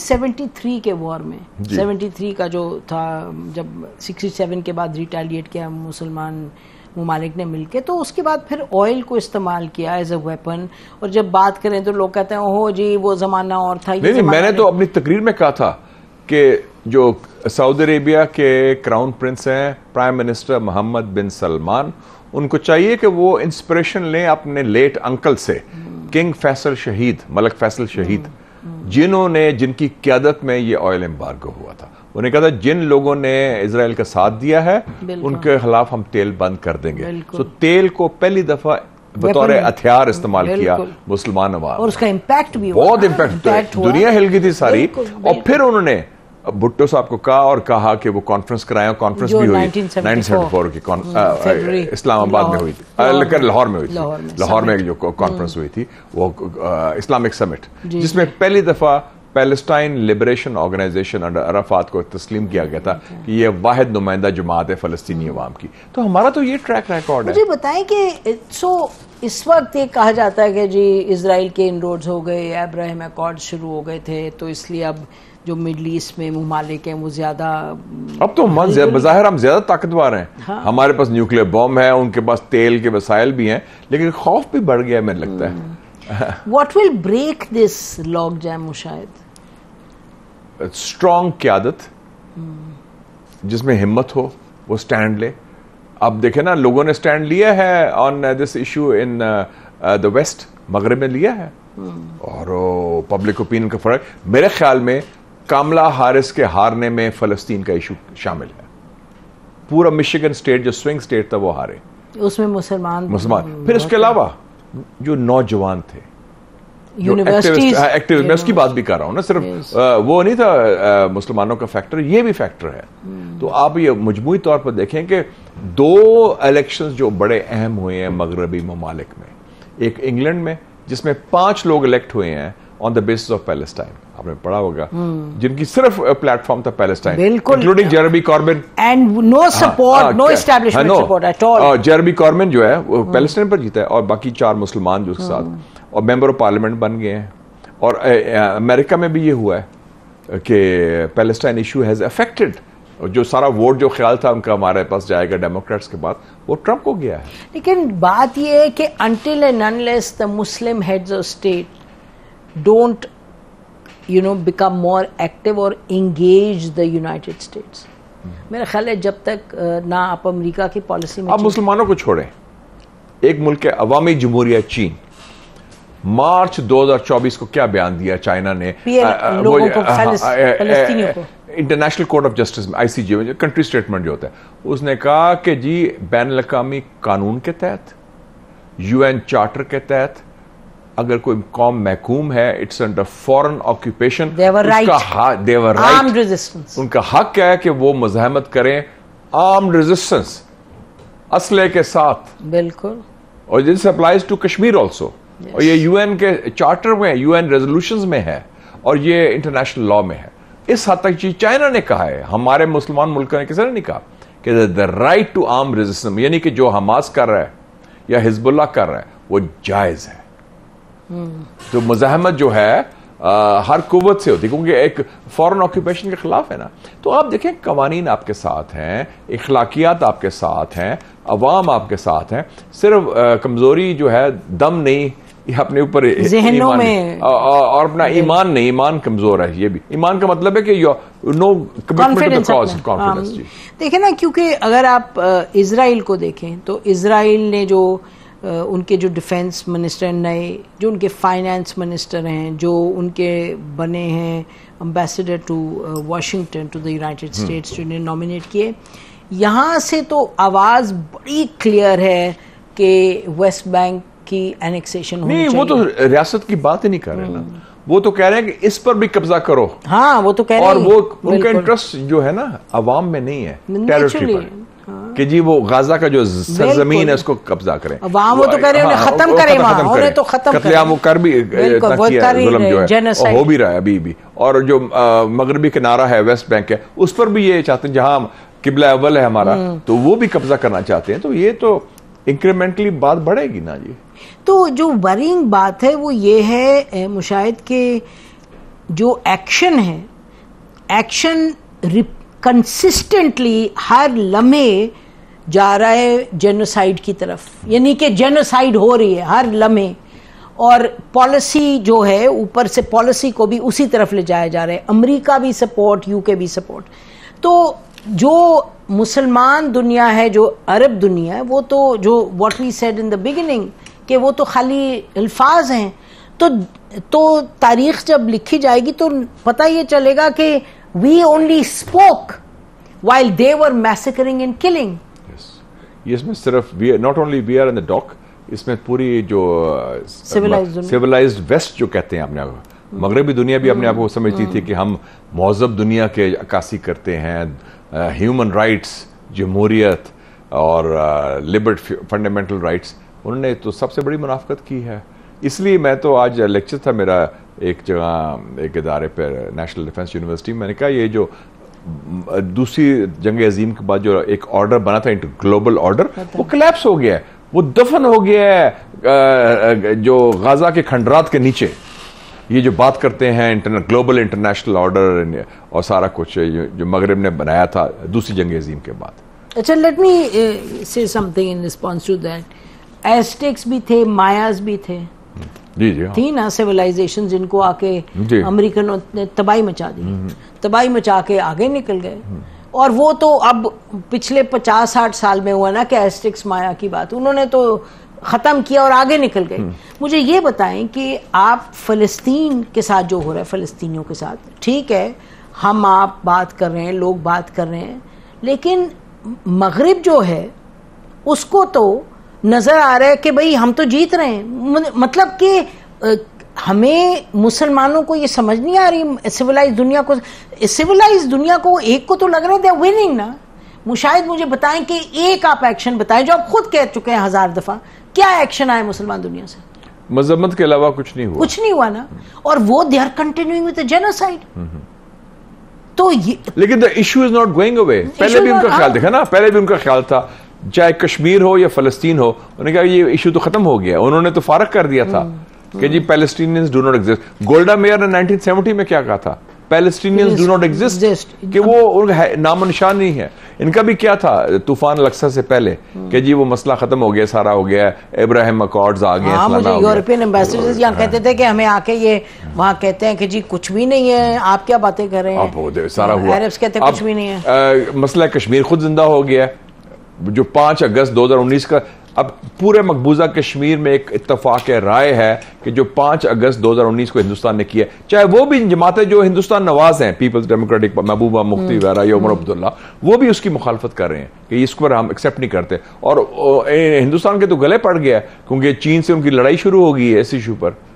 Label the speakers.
Speaker 1: 73 के वॉर में 73 का जो था जब 67 के बाद रिटेलिएट किया मुसलमान ममालिक ने मिलके तो उसके बाद फिर ऑयल को इस्तेमाल किया एज अ वेपन और जब बात करें तो लोग कहते हैं ओहो जी वो जमाना और था नहीं, नहीं मैंने तो अपनी
Speaker 2: तकरीर में कहा था कि जो सऊदी अरेबिया के क्राउन प्रिंस हैं prime minister Mohammed bin Salman उनको चाहिए कि वो इंस्पिरेशन लें अपने लेट अंकल से किंग फैसल शहीद मलक फैसल शहीद हम्म। जिन्होंने जिनकी क्यादत में ये ऑयल एम्बार्गो हुआ था उन्हें कहा था जिन लोगों ने इसराइल का साथ दिया है उनके खिलाफ हम तेल बंद कर देंगे तो तेल को पहली दफा बतौर हथियार इस्तेमाल किया मुसलमान और
Speaker 1: उसका इम्पैक्ट भी बहुत इम्पैक्ट तो दुनिया हिल
Speaker 2: गई थी सारी और फिर उन्होंने भुट्टो साहब को कहा और कहा कि वो कॉन्फ्रेंस कराए कॉन्फ्रेंस भी हुई की हम्म, इस्लामाबाद में हुई थी लाहौर में हुई थी लाहौर में जो कॉन्फ्रेंस हम्म। हुई थी वो इस्लामिक समिट जिसमें पहली दफा Palestine liberation organisation under Arafat को तस्लीम किया गया था हम्म। कि यह वाहिद नुमाइंदा जमात है फलस्तनी अवाम की तो हमारा तो ये ट्रैक रिकॉर्ड है मुझे
Speaker 1: बताएं कि सो इस वक्त ये कहा जाता है कि जी इसराइल के इन हो गए अब्राहिम अकॉर्ड शुरू हो गए थे तो इसलिए अब जो मिडल ईस्ट में ममालिक हैं वो ज्यादा
Speaker 2: अब तो मन बाहर हम ज्यादा ताकतवर हैं हाँ। हमारे पास न्यूक्लियर बॉम्ब है उनके पास तेल के वसाइल भी हैं लेकिन खौफ भी बढ़ गया मेरे लगता है
Speaker 1: what will break this logjam Mushahid
Speaker 2: strong क्यादत हम्म। जिसमें हिम्मत हो वो स्टैंड ले अब देखे ना लोगों ने स्टैंड लिया है on this issue in the west मगरब में लिया है हम्म। और पब्लिक ओपिनियन का फर्क मेरे ख्याल में कामला हारिस के हारने में फ़लस्तीन का इशू शामिल है पूरा मिशिगन स्टेट जो स्विंग स्टेट था वो हारे
Speaker 1: उसमें मुसलमान मुसलमान
Speaker 2: फिर उसके अलावा जो नौजवान थे एक्टिव मैं उसकी बात भी कर रहा हूँ ना सिर्फ वो नहीं था मुसलमानों का फैक्टर ये भी फैक्टर है hmm. तो आप ये मजमू तौर पर देखें कि दो इलेक्शन जो बड़े अहम हुए हैं मगरबी ममालिक में एक इंग्लैंड में जिसमें पांच लोग इलेक्ट हुए हैं on the basis of Palestine आपने पढ़ा होगा हम्म। जिनकी सिर्फ प्लेटफॉर्म था पैलेस्टाइन बिल्कुल including Jeremy Corbyn
Speaker 1: and no support no establishment support at all
Speaker 2: Jeremy Corbyn जो है वो पैलेस्टाइन हाँ। पर जीता है और बाकी चार मुसलमान जो उसके साथ हाँ। और मेंबर ऑफ पार्लियामेंट बन गए हैं और अमेरिका में भी ये हुआ है कि पैलेस्टाइन इशू हैज़ अफेक्टेड जो सारा वोट जो ख्याल था उनका हमारे पास जाएगा डेमोक्रेट्स के बाद वो ट्रंप को गया है
Speaker 1: लेकिन बात ये है कि until and unless the Muslim heads of state don't you know become more active और इंगेज द यूनाइटेड स्टेट्स मेरा ख्याल है जब तक ना आप अमेरिका की पॉलिसी में आप
Speaker 2: मुसलमानों को छोड़ें एक मुल्क है अवामी जमहूरिया चीन मार्च 2024 को क्या बयान दिया चाइना ने इंटरनेशनल कोर्ट ऑफ जस्टिस में आईसीजे में कंट्री स्टेटमेंट जो होता है उसने कहा कि जी बैन अवी कानून के तहत यूएन चार्टर के तहत अगर कोई कॉम महकूम है it's under foreign occupation their their right उनका हक है कि वो मजामत करें आर्म रेजिस्टेंस असले के साथ बिल्कुल और this applies to Kashmir also और ये यूएन के चार्टर में यूएन रेजोल्यूशन में है और ये इंटरनेशनल लॉ में है इस हद तक चीज चाइना ने कहा है हमारे मुसलमान मुल्क ने किसी ने नहीं कहा कि the right to arm resistance यानी कि जो हमास कर रहा है या हिजबुल्ला कर रहा है वो जायज़ है तो मुजाहमत जो है आ, हर कुत से होती क्योंकि एक फॉरन ऑक्यूपेशन के खिलाफ है ना तो आप देखें कवानीन आपके साथ हैं इखलाकियात आपके साथ हैं अवाम आपके साथ हैं सिर्फ कमजोरी जो है दम नहीं अपने ऊपर में और अपना ईमान नहीं ईमान कमजोर है ये भी ईमान का मतलब है कि नो कमिटमेंट कॉन्फिडेंस
Speaker 1: देखें ना क्योंकि अगर आप इसराइल को देखें तो इसराइल ने जो उनके जो डिफेंस मिनिस्टर नए जो उनके फाइनेंस मिनिस्टर हैं जो उनके बने हैं ambassador to Washington to the United States जिन्हें नॉमिनेट किए यहाँ से तो आवाज़ बड़ी क्लियर है कि वेस्ट बैंक की एनेक्सेशन होनी नहीं वो तो
Speaker 2: रियासत की बात ही नहीं कर रहे ना हम्म। वो तो कह रहे हैं कि इस पर भी कब्जा करो हाँ वो तो कह रहे हैं और वो उनका इंटरेस्ट जो है ना आवाम में नहीं है टेरिटरी पर हाँ। कि जी वो गाजा का जो सरजमीन है उसको कब्जा करें
Speaker 1: वहां वो तो कह रहे हाँ, खत्म करें खत्म करें तो खत्म करें
Speaker 2: वो कर भी जुलम जो है हो भी रहा है अभी भी और जो मगरबी किनारा है वेस्ट बैंक है उस पर भी ये चाहते हैं जहां किबला अव्वल है हमारा हम्म। तो वो भी कब्जा करना चाहते हैं तो ये तो इंक्रीमेंटली बात बढ़ेगी ना जी
Speaker 1: तो जो वरिंग बात है वो ये है मुशाहिद के जो एक्शन है एक्शन कंसिस्टेंटली हर लम्हे जा रहा है जेनोसाइड की तरफ यानी कि जेनोसाइड हो रही है हर लम्हे और पॉलिसी जो है ऊपर से पॉलिसी को भी उसी तरफ ले जाया जा रहा है अमेरिका भी सपोर्ट यूके भी सपोर्ट तो जो मुसलमान दुनिया है जो अरब दुनिया है वो तो जो what we said in the beginning कि वो तो खाली अल्फाज हैं तो तो तारीख जब लिखी जाएगी तो पता ये चलेगा कि we only spoke while they were massacring and killing.
Speaker 2: Yes. Mr. सिर्फ we are, not only we are in the dock, इसमें पूरी जो सिविलाइज्ड uh, वेस्ट जो कहते हैं अपने आप मगरबी दुनिया भी अपने आप को समझती थी कि हम महजब दुनिया के अक्सी करते हैं ह्यूमन uh, राइट्स जमहूरियत और लिबर्ट फंडामेंटल राइट्स उन्होंने तो सबसे बड़ी मुनाफ्त की है इसलिए मैं तो आज लेक्चर था मेरा एक जगह एक इदारे पर नेशनल डिफेंस यूनिवर्सिटी मैंने कहा ये जो दूसरी जंग अजीम के बाद जो एक ऑर्डर बना था ग्लोबल ऑर्डर वो कलेप्स हो गया है वो दफन हो गया है जो गाजा के खंडरात के नीचे ये जो बात करते हैं इंटरने, ग्लोबल इंटरनेशनल ऑर्डर और सारा कुछ जो मगरब ने बनाया था दूसरी जंग अजीम के बाद
Speaker 1: अच्छा let me say something in response to that Aztecs भी थे मायाज भी थे जी हाँ। थी ना सिविलाइजेशन जिनको आके अमेरिकन ने तबाही मचा दी हम्म, हम्म। तबाही मचा के आगे निकल गए और वो तो अब पिछले पचास साठ साल में हुआ ना कि माया की बात उन्होंने तो खत्म किया और आगे निकल गए हम्म। मुझे ये बताएं कि आप फलस्तीन के साथ जो हो रहा है फलस्तीनियों के साथ ठीक है हम आप बात कर रहे हैं लोग बात कर रहे हैं लेकिन मगरब जो है उसको तो नजर आ रहा है कि भाई हम तो जीत रहे हैं मतलब कि हमें मुसलमानों को ये समझ नहीं आ रही सिविलाइज दुनिया को सिविलाइज दुनिया को एक को तो लग रहा है विनिंग ना मुशाहिद मुझे बताएं कि एक आप एक्शन बताएं जो आप खुद कह चुके हैं हजार दफा क्या एक्शन आया मुसलमान दुनिया से
Speaker 2: मजम्मत के अलावा कुछ नहीं हुआ कुछ
Speaker 1: नहीं हुआ ना और वो they are continuing with genocide
Speaker 2: तो ये लेकिन the issue is not going away पहले भी उनका ख्याल हाँ। देखा ना पहले भी उनका ख्याल था चाहे कश्मीर हो या फलस्तीन हो उन्होंने कहा ये इशू तो खत्म हो गया उन्होंने तो फारक कर दिया था हम्म, हम्म। कि जी Palestinians do not exist Golda Meir ने 1970 में क्या कहा था पैलेस्टीनियंस डू नॉट एग्जिस्ट कि वो नामो निशान नहीं है इनका भी क्या था तूफान लक्सा से पहले हम्म। कि जी वो मसला खत्म हो गया सारा हो गया इब्राहिम अकॉर्ड आ गए हाँ, यूरोपियन
Speaker 1: एम्बेसडर्स हाँ। यहाँ कहते थे कि हमें आके ये वहाँ कहते हैं कि जी कुछ भी नहीं है आप क्या बातें कर रहे
Speaker 2: हैं सारा हाँ, हुआ कहते कुछ भी नहीं है मसला कश्मीर खुद जिंदा हो गया जो पांच अगस्त 2019 का अब पूरे मकबूजा कश्मीर में एक इतफाक राय है कि जो पांच अगस्त 2019 को हिंदुस्तान ने किया चाहे वो भी जमातें जो हिंदुस्तान नवाज हैं पीपल्स डेमोक्रेटिक महबूबा मुफ्ती हम्म। वगैरह या उमर हम्म। अब्दुल्ला वो भी उसकी मुखालफत कर रहे हैं कि इस पर हम एक्सेप्ट नहीं करते और हिंदुस्तान के तो गले पड़ गया क्योंकि चीन से उनकी लड़ाई शुरू हो गई है इस इशू पर